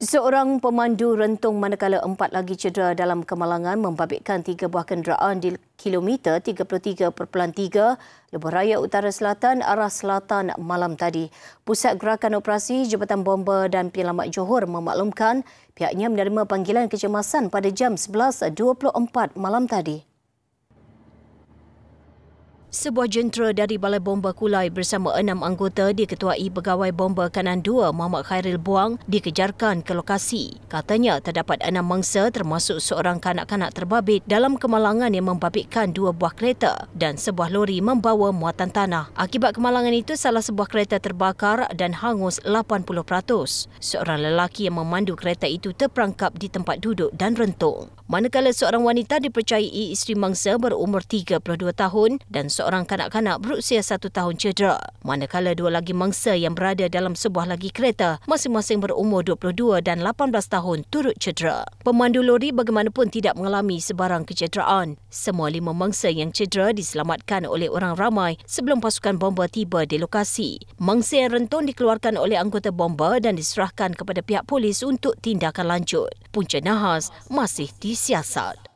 Seorang pemandu rentung manakala empat lagi cedera dalam kemalangan membabitkan tiga buah kenderaan di kilometer 33.3 Lebuh Raya Utara Selatan arah selatan malam tadi. Pusat Gerakan Operasi Jabatan Bomba dan Penyelamat Johor memaklumkan pihaknya menerima panggilan kecemasan pada jam 11.24 malam tadi. Sebuah jentera dari Balai Bomba Kulai bersama enam anggota diketuai Pegawai Bomba Kanan 2 Muhammad Khairil Buang dikejarkan ke lokasi. Katanya terdapat enam mangsa termasuk seorang kanak-kanak terbabit dalam kemalangan yang membabitkan dua buah kereta dan sebuah lori membawa muatan tanah. Akibat kemalangan itu, salah sebuah kereta terbakar dan hangus 80%. Seorang lelaki yang memandu kereta itu terperangkap di tempat duduk dan rentung. Manakala seorang wanita dipercayai isteri mangsa berumur 32 tahun dan seorang kanak-kanak berusia satu tahun cedera. Manakala dua lagi mangsa yang berada dalam sebuah lagi kereta masing-masing berumur 22 dan 18 tahun turut cedera. Pemandu lori bagaimanapun tidak mengalami sebarang kecederaan. Semua lima mangsa yang cedera diselamatkan oleh orang ramai sebelum pasukan bomba tiba di lokasi. Mangsa yang rentun dikeluarkan oleh anggota bomba dan diserahkan kepada pihak polis untuk tindakan lanjut. Punca nahas masih disiasat.